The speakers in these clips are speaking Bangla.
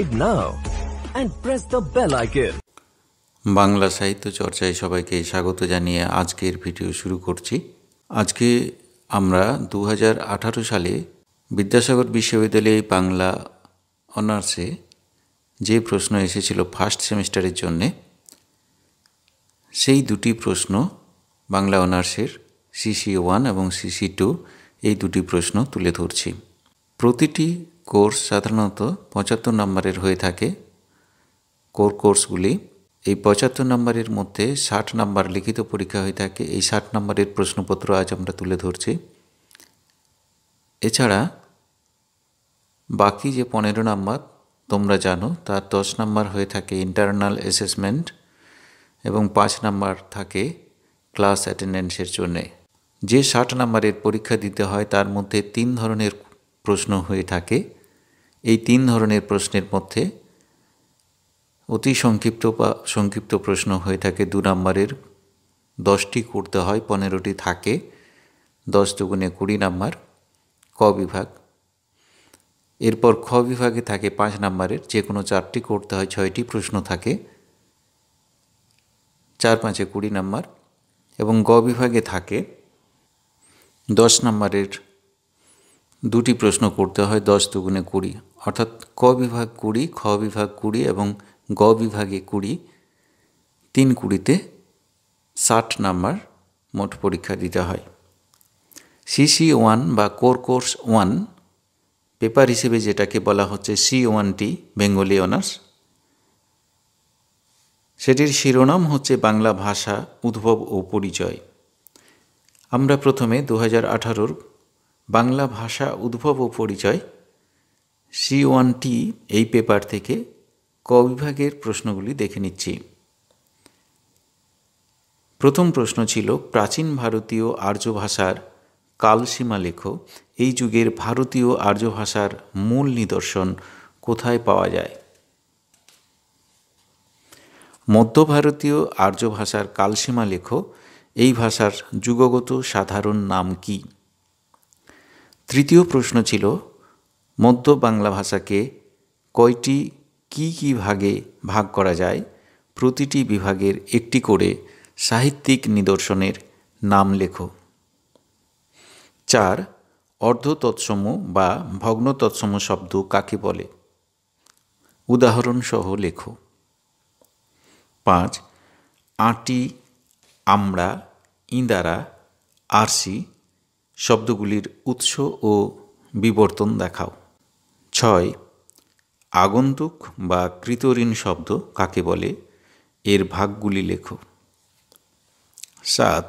subscribe now and press the bell icon. Bangla সাহিত্য চর্চায় সবাইকে স্বাগত জানিয়ে আজকের ভিডিও শুরু করছি আজকে আমরা দু সালে বিদ্যাসাগর বিশ্ববিদ্যালয়ে বাংলা অনার্সে যে প্রশ্ন এসেছিল ফার্স্ট সেমিস্টারের জন্যে সেই দুটি প্রশ্ন বাংলা অনার্সের সিসি ওয়ান এবং সিসি টু এই দুটি প্রশ্ন তুলে ধরছি প্রতিটি কোর্স সাধারণত পঁচাত্তর নম্বরের হয়ে থাকে কোর কোর্সগুলি এই পঁচাত্তর নম্বরের মধ্যে ষাট নম্বর লিখিত পরীক্ষা হয়ে থাকে এই ষাট নম্বরের প্রশ্নপত্র আজ আমরা তুলে ধরছি এছাড়া বাকি যে পনেরো নম্বর তোমরা জানো তার দশ নম্বর হয়ে থাকে ইন্টারনাল অ্যাসেসমেন্ট এবং পাঁচ নম্বর থাকে ক্লাস অ্যাটেন্ডেন্সের জন্যে যে ষাট নম্বরের পরীক্ষা দিতে হয় তার মধ্যে তিন ধরনের প্রশ্ন হয়ে থাকে এই তিন ধরনের প্রশ্নের মধ্যে অতি সংক্ষিপ্ত বা সংক্ষিপ্ত প্রশ্ন হয়ে থাকে দু নম্বরের দশটি করতে হয় পনেরোটি থাকে দশ দুগুণে কুড়ি নাম্বার ক বিভাগ এরপর খ বিভাগে থাকে পাঁচ নাম্বারের যে কোনো চারটি করতে হয় ছয়টি প্রশ্ন থাকে চার পাঁচে কুড়ি নাম্বার এবং গ বিভাগে থাকে দশ নাম্বারের দুটি প্রশ্ন করতে হয় দশ দুগুণে কুড়ি অর্থাৎ ক বিভাগ কুড়ি খ বিভাগ কুড়ি এবং গ বিভাগে কুড়ি তিন কুড়িতে ষাট নাম্বার মোট পরীক্ষা দিতে হয় সিসি ওয়ান বা কোর কোর্স ওয়ান পেপার হিসেবে যেটাকে বলা হচ্ছে সি ওয়ানটি বেঙ্গলি অনার্স সেটির শিরোনাম হচ্ছে বাংলা ভাষা উদ্ভব ও পরিচয় আমরা প্রথমে দু হাজার আঠারোর বাংলা ভাষা উদ্ভব ও পরিচয় সি ওয়ান টি এই পেপার থেকে ক বিভাগের প্রশ্নগুলি দেখে নিচ্ছি প্রথম প্রশ্ন ছিল প্রাচীন ভারতীয় আর্য ভাষার কালসীমা লেখ এই যুগের ভারতীয় আর্য ভাষার মূল নিদর্শন কোথায় পাওয়া যায় মধ্য ভারতীয় আর্য ভাষার কালসীমা লেখ এই ভাষার যুগগত সাধারণ নাম কী তৃতীয় প্রশ্ন ছিল মধ্য বাংলা ভাষাকে কয়টি কি কি ভাগে ভাগ করা যায় প্রতিটি বিভাগের একটি করে সাহিত্যিক নিদর্শনের নাম লেখো চার অর্ধতৎসম বা ভগ্নতৎসম শব্দ কাকে বলে উদাহরণসহ লেখো পাঁচ আটি আমরা ইঁদারা আরসি শব্দগুলির উৎস ও বিবর্তন দেখাও ছয় আগন্তুক বা কৃতঋণ শব্দ কাকে বলে এর ভাগগুলি লেখো সাত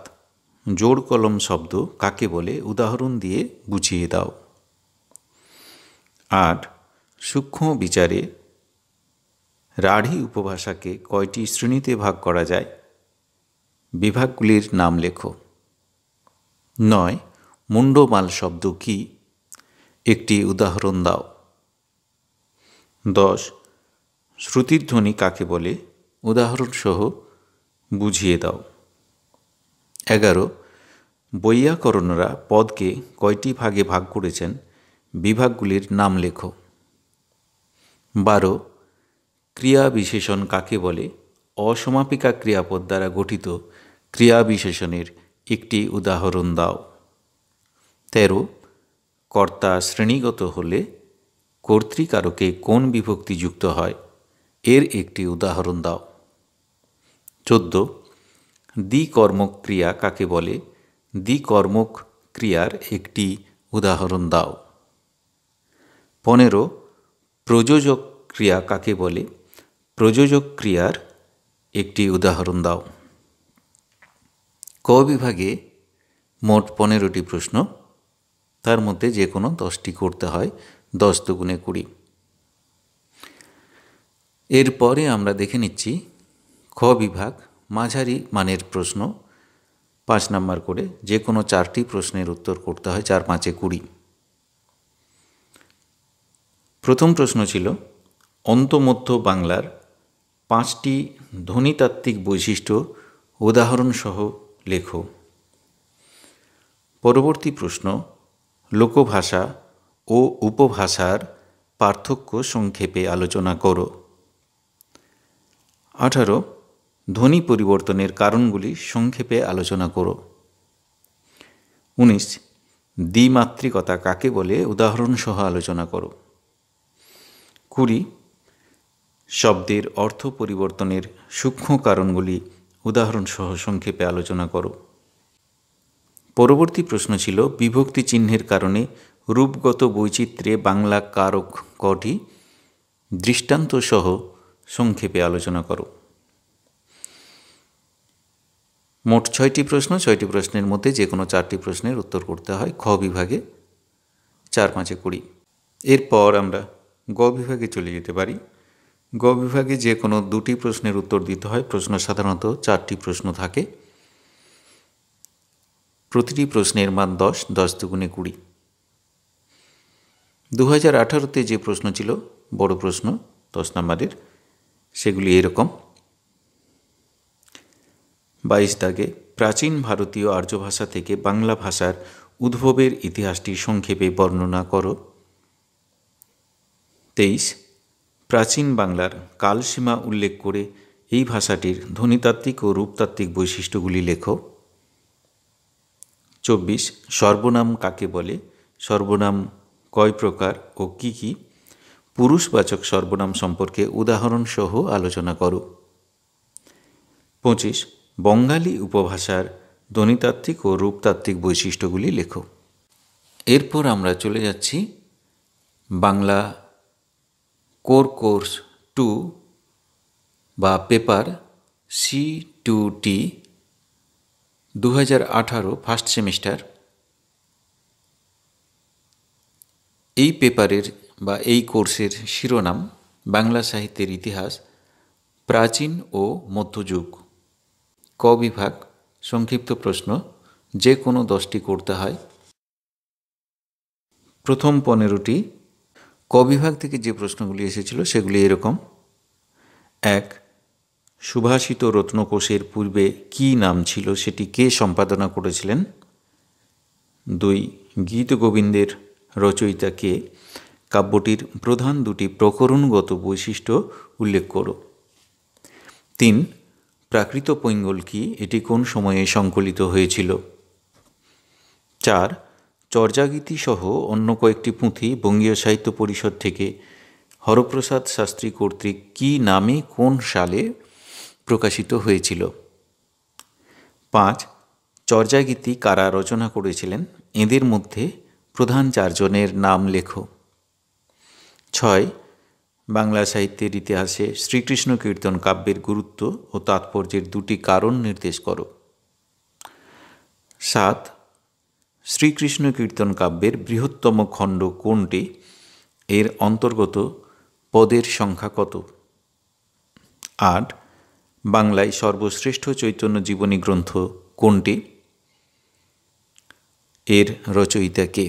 জোর কলম শব্দ কাকে বলে উদাহরণ দিয়ে বুঝিয়ে দাও আট সূক্ষ্ম বিচারে রাঢ়ী উপভাষাকে কয়টি শ্রেণীতে ভাগ করা যায় বিভাগগুলির নাম লেখো নয় মুন্ডমাল শব্দ কি একটি উদাহরণ দাও দশ শ্রুতিধ্বনি কাকে বলে উদাহরণসহ বুঝিয়ে দাও এগারো বৈয়াকরণরা পদকে কয়টি ভাগে ভাগ করেছেন বিভাগগুলির নাম লেখো বারো ক্রিয়া বিশেষণ কাকে বলে অসমাপিকা ক্রিয়াপদ দ্বারা গঠিত ক্রিয়া বিশেষণের একটি উদাহরণ দাও তেরো কর্তা শ্রেণীগত হলে কর্তৃকারকে কোন বিভক্তি যুক্ত হয় এর একটি উদাহরণ দাও চোদ্দ দ্বিকর্মক ক্রিয়া কাকে বলে দ্বিকর্মক ক্রিয়ার একটি উদাহরণ দাও পনেরো প্রযোজক ক্রিয়া কাকে বলে প্রযোজক ক্রিয়ার একটি উদাহরণ দাও ক বিভাগে মোট পনেরোটি প্রশ্ন তার মধ্যে যে কোনো দশটি করতে হয় দশ দুগুণে কুড়ি এরপরে আমরা দেখে নিচ্ছি খ বিভাগ মাঝারি মানের প্রশ্ন পাঁচ নাম্বার করে যে কোনো চারটি প্রশ্নের উত্তর করতে হয় চার পাঁচে কুড়ি প্রথম প্রশ্ন ছিল অন্তমধ্য বাংলার পাঁচটি ধ্বনিতাত্ত্বিক বৈশিষ্ট্য উদাহরণসহ লেখ পরবর্তী প্রশ্ন লোকভাষা ও উপভাষার পার্থক্য সংক্ষেপে আলোচনা করো আঠারো ধ্বনি পরিবর্তনের কারণগুলি সংক্ষেপে আলোচনা করো উনিশ দ্বিমাত্রিকতা কাকে বলে উদাহরণসহ আলোচনা করো কুড়ি শব্দের অর্থ পরিবর্তনের সূক্ষ্ম কারণগুলি উদাহরণসহ সংক্ষেপে আলোচনা করো পরবর্তী প্রশ্ন ছিল বিভক্তি চিহ্নের কারণে রূপগত বৈচিত্র্যে বাংলা কারক কটি দৃষ্টান্ত সহ সংক্ষেপে আলোচনা করো মোট ছয়টি প্রশ্ন ছয়টি প্রশ্নের মধ্যে যে কোনো চারটি প্রশ্নের উত্তর করতে হয় খ বিভাগে চার পাঁচে কুড়ি এরপর আমরা গ বিভাগে চলে যেতে পারি গ বিভাগে যে কোনো দুটি প্রশ্নের উত্তর দিতে হয় প্রশ্ন সাধারণত চারটি প্রশ্ন থাকে প্রতিটি প্রশ্নের মান দশ দশ দুগুণে কুড়ি দু হাজার আঠারোতে যে প্রশ্ন ছিল বড় প্রশ্ন দশ নম্বরের সেগুলি এরকম বাইশ দাগে প্রাচীন ভারতীয় আর্য ভাষা থেকে বাংলা ভাষার উদ্ভবের ইতিহাসটি সংক্ষেপে বর্ণনা করো তেইশ প্রাচীন বাংলার কালসীমা উল্লেখ করে এই ভাষাটির ধ্বনিতাত্ত্বিক ও রূপতাত্ত্বিক বৈশিষ্ট্যগুলি লেখো চব্বিশ সর্বনাম কাকে বলে সর্বনাম কয় প্রকার ও কি কি পুরুষবাচক সর্বনাম সম্পর্কে উদাহরণসহ আলোচনা করো পঁচিশ বঙ্গালী উপভাষার ধ্বনিতাত্ত্বিক ও রূপতাত্ত্বিক বৈশিষ্ট্যগুলি লেখো এরপর আমরা চলে যাচ্ছি বাংলা কোর কোর্স টু বা পেপার সি টু টি দু হাজার আঠারো ফার্স্ট সেমিস্টার এই পেপারের বা এই কোর্সের শিরোনাম বাংলা সাহিত্যের ইতিহাস প্রাচীন ও মধ্যযুগ ক বিভাগ সংক্ষিপ্ত প্রশ্ন যে কোনো দশটি করতে হয় প্রথম পনেরোটি ক বিভাগ থেকে যে প্রশ্নগুলি এসেছিল সেগুলি এরকম এক সুভাষিত রত্নকোষের পূর্বে কি নাম ছিল সেটি কে সম্পাদনা করেছিলেন দুই গীত গোবিন্দের রচয়িতা কে কাব্যটির প্রধান দুটি প্রকরণগত বৈশিষ্ট্য উল্লেখ করো তিন প্রাকৃত পৈঙ্গল কি এটি কোন সময়ে সংকলিত হয়েছিল চার চর্যাগীতিসহ অন্য কয়েকটি পুঁথি বঙ্গীয় সাহিত্য পরিষদ থেকে হরপ্রসাদ শাস্ত্রী কর্তৃক কি নামে কোন সালে প্রকাশিত হয়েছিল পাঁচ চর্যাগীতি কারা রচনা করেছিলেন এদের মধ্যে প্রধান চারজনের নাম লেখো ছয় বাংলা সাহিত্যের ইতিহাসে শ্রীকৃষ্ণ কীর্তন কাব্যের গুরুত্ব ও তাৎপর্যের দুটি কারণ নির্দেশ করো সাত শ্রীকৃষ্ণ কীর্তন কাব্যের বৃহত্তম খণ্ড কোনটি এর অন্তর্গত পদের সংখ্যা কত আট বাংলায় সর্বশ্রেষ্ঠ চৈতন্য জীবনী গ্রন্থ কোনটি এর রচয়িতা কে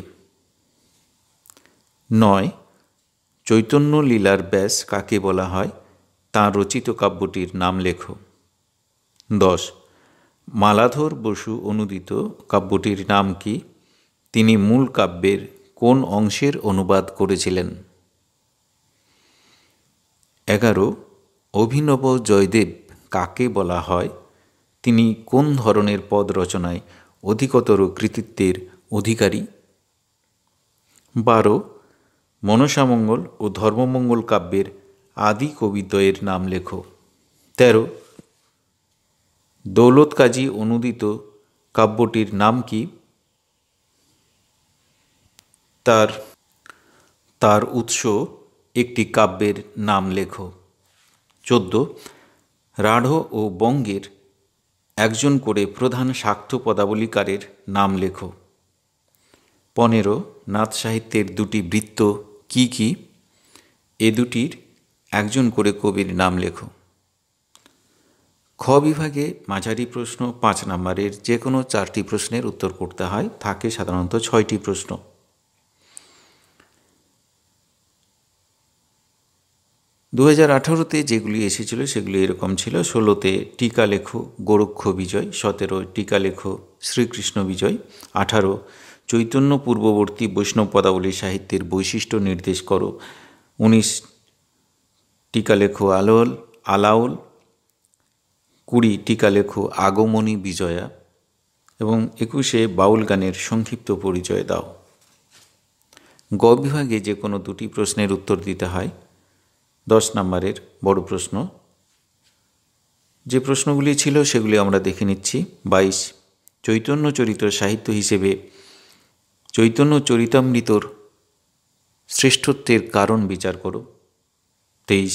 নয় চৈতন্য লীলার ব্যাস কাকে বলা হয় তাঁর রচিত কাব্যটির নাম লেখ দশ মালাধর বসু অনুদিত কাব্যটির নাম কি তিনি মূল কাব্যের কোন অংশের অনুবাদ করেছিলেন এগারো অভিনব জয়দেব কাকে বলা হয় তিনি কোন ধরনের পদ রচনায় অধিকতর কৃতিত্বের অধিকারী বারো মনসামঙ্গল ও ধর্মমঙ্গল কাব্যের আদি কবিদ্বয়ের নাম লেখো তেরো দৌলত কাজী অনুদিত কাব্যটির নাম কি তার তার উৎস একটি কাব্যের নাম লেখো চোদ্দ রাঢ় ও বঙ্গের একজন করে প্রধান সাক্ষ্য পদাবলীকারের নাম লেখো পনেরো নাথ সাহিত্যের দুটি বৃত্ত কি কি এ দুটির একজন করে কবির নাম লেখো খ বিভাগে মাঝারি প্রশ্ন পাঁচ নম্বরের যে কোনো চারটি প্রশ্নের উত্তর করতে হয় থাকে সাধারণত ছয়টি প্রশ্ন দু হাজার আঠারোতে যেগুলি এসেছিল সেগুলি এরকম ছিল ষোলোতে টিকালেখ গোরক্ষ বিজয় সতেরো টিকালেখ শ্রীকৃষ্ণ বিজয় আঠারো চৈতন্য পূর্ববর্তী বৈষ্ণব পদাবলী সাহিত্যের বৈশিষ্ট্য নির্দেশ করো উনিশ টিকালেখ আলোল আলাউল কুড়ি টিকালেখ আগমনী বিজয়া এবং একুশে বাউল গানের সংক্ষিপ্ত পরিচয় দাও গ বিভাগে যে কোনো দুটি প্রশ্নের উত্তর দিতে হয় দশ নম্বরের বড় প্রশ্ন যে প্রশ্নগুলি ছিল সেগুলি আমরা দেখে নিচ্ছি বাইশ চৈতন্য চরিত্র সাহিত্য হিসেবে চৈতন্য চরিতামৃতর শ্রেষ্ঠত্বের কারণ বিচার করো তেইশ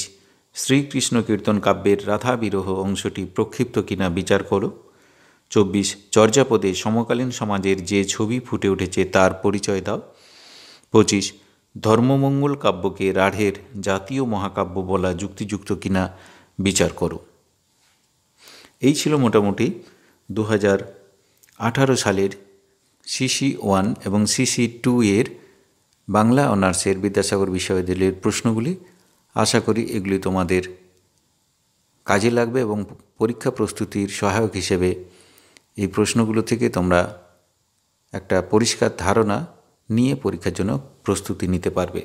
শ্রীকৃষ্ণ কীর্তন কাব্যের রাধা বিরহ অংশটি প্রক্ষিপ্ত কিনা বিচার করো চব্বিশ চর্যাপদে সমকালীন সমাজের যে ছবি ফুটে উঠেছে তার পরিচয় দাও পঁচিশ ধর্মমঙ্গল কাব্যকে রাঢ়ের জাতীয় মহাকাব্য বলা যুক্তিযুক্ত কিনা বিচার করো এই ছিল মোটামুটি দু আঠারো সালের সিসি ওয়ান এবং সিসি টু এর বাংলা অনার্সের বিদ্যাসাগর বিশ্ববিদ্যালয়ের প্রশ্নগুলি আশা করি এগুলি তোমাদের কাজে লাগবে এবং পরীক্ষা প্রস্তুতির সহায়ক হিসেবে এই প্রশ্নগুলো থেকে তোমরা একটা পরিষ্কার ধারণা নিয়ে পরীক্ষার জন্য প্রস্তুতি নিতে পারবে